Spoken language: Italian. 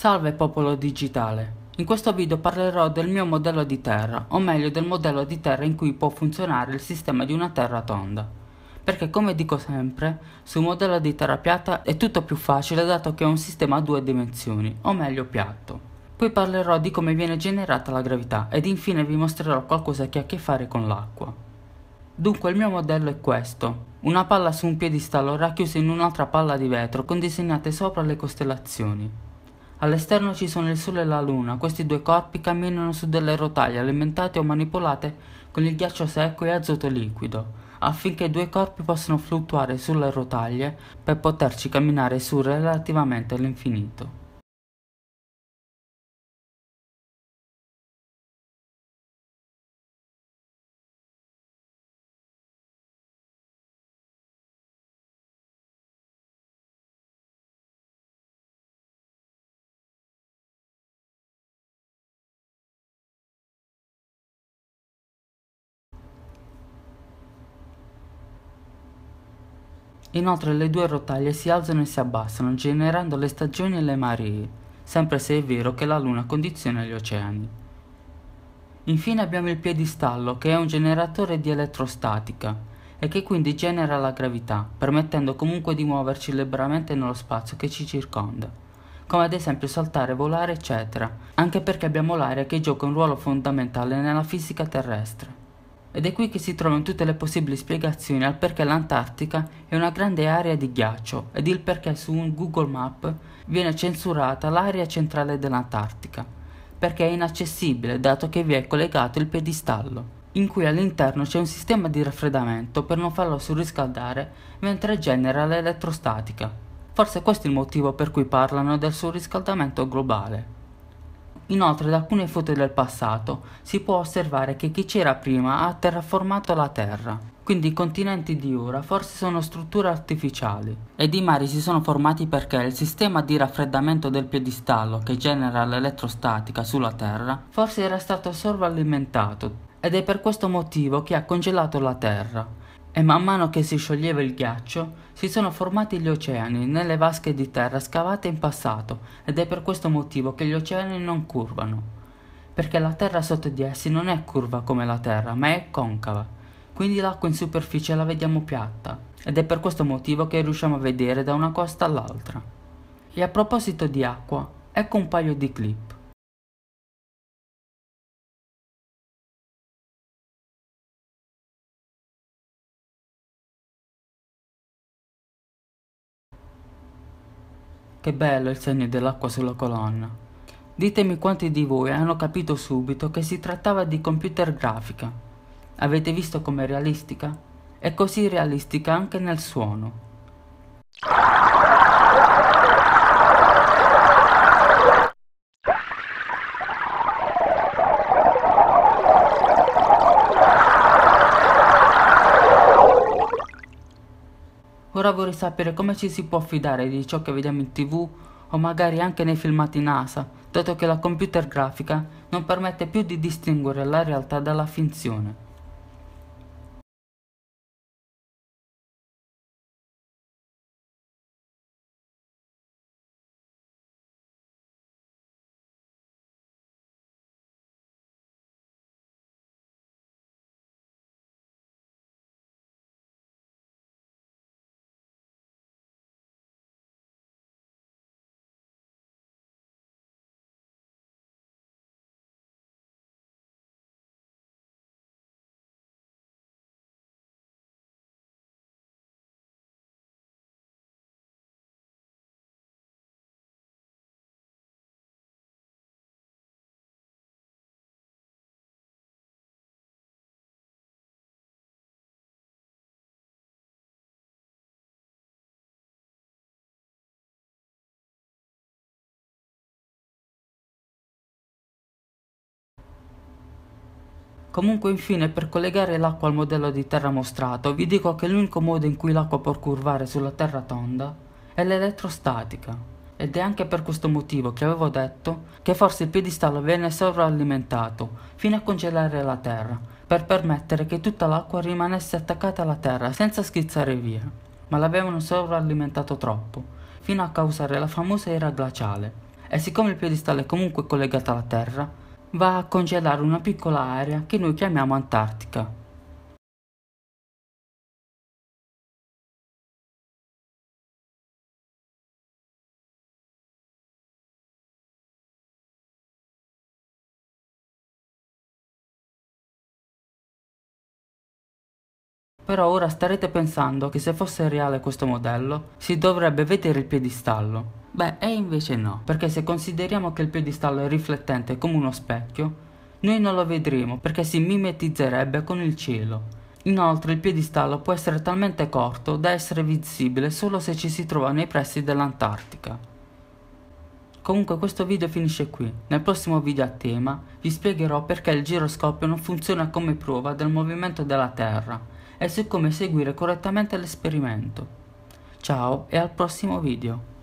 Salve popolo digitale, in questo video parlerò del mio modello di terra, o meglio del modello di terra in cui può funzionare il sistema di una terra tonda. Perché come dico sempre, su un modello di terra piatta è tutto più facile dato che è un sistema a due dimensioni, o meglio piatto. Poi parlerò di come viene generata la gravità ed infine vi mostrerò qualcosa che ha a che fare con l'acqua. Dunque il mio modello è questo, una palla su un piedistallo racchiusa in un'altra palla di vetro con disegnate sopra le costellazioni. All'esterno ci sono il Sole e la Luna, questi due corpi camminano su delle rotaie alimentate o manipolate con il ghiaccio secco e azoto liquido, affinché i due corpi possano fluttuare sulle rotaie per poterci camminare su relativamente all'infinito. Inoltre le due rotaie si alzano e si abbassano generando le stagioni e le maree, sempre se è vero che la Luna condiziona gli oceani. Infine abbiamo il piedistallo che è un generatore di elettrostatica e che quindi genera la gravità, permettendo comunque di muoverci liberamente nello spazio che ci circonda, come ad esempio saltare, volare, eccetera, anche perché abbiamo l'aria che gioca un ruolo fondamentale nella fisica terrestre. Ed è qui che si trovano tutte le possibili spiegazioni al perché l'Antartica è una grande area di ghiaccio ed il perché su un Google Map viene censurata l'area centrale dell'Antartica, perché è inaccessibile dato che vi è collegato il piedistallo, in cui all'interno c'è un sistema di raffreddamento per non farlo surriscaldare mentre genera l'elettrostatica. Forse questo è il motivo per cui parlano del surriscaldamento globale. Inoltre da alcune foto del passato si può osservare che chi c'era prima ha terraformato la Terra. Quindi i continenti di ora forse sono strutture artificiali ed i mari si sono formati perché il sistema di raffreddamento del piedistallo che genera l'elettrostatica sulla Terra forse era stato sorvalimentato ed è per questo motivo che ha congelato la Terra e man mano che si scioglieva il ghiaccio si sono formati gli oceani nelle vasche di terra scavate in passato ed è per questo motivo che gli oceani non curvano. Perché la terra sotto di essi non è curva come la terra, ma è concava. Quindi l'acqua in superficie la vediamo piatta ed è per questo motivo che riusciamo a vedere da una costa all'altra. E a proposito di acqua, ecco un paio di clip. Che bello il segno dell'acqua sulla colonna. Ditemi quanti di voi hanno capito subito che si trattava di computer grafica. Avete visto com'è realistica? È così realistica anche nel suono. Ora vorrei sapere come ci si può fidare di ciò che vediamo in tv o magari anche nei filmati NASA, dato che la computer grafica non permette più di distinguere la realtà dalla finzione. Comunque infine per collegare l'acqua al modello di terra mostrato vi dico che l'unico modo in cui l'acqua può curvare sulla terra tonda è l'elettrostatica ed è anche per questo motivo che avevo detto che forse il piedistallo venne sovralimentato fino a congelare la terra per permettere che tutta l'acqua rimanesse attaccata alla terra senza schizzare via ma l'avevano sovralimentato troppo fino a causare la famosa era glaciale e siccome il piedistallo è comunque collegato alla terra va a congelare una piccola area che noi chiamiamo Antartica. Però ora starete pensando che se fosse reale questo modello si dovrebbe vedere il piedistallo, Beh, e invece no, perché se consideriamo che il piedistallo è riflettente come uno specchio, noi non lo vedremo perché si mimetizzerebbe con il cielo. Inoltre il piedistallo può essere talmente corto da essere visibile solo se ci si trova nei pressi dell'Antartica. Comunque questo video finisce qui, nel prossimo video a tema vi spiegherò perché il giroscopio non funziona come prova del movimento della Terra e su come seguire correttamente l'esperimento. Ciao e al prossimo video!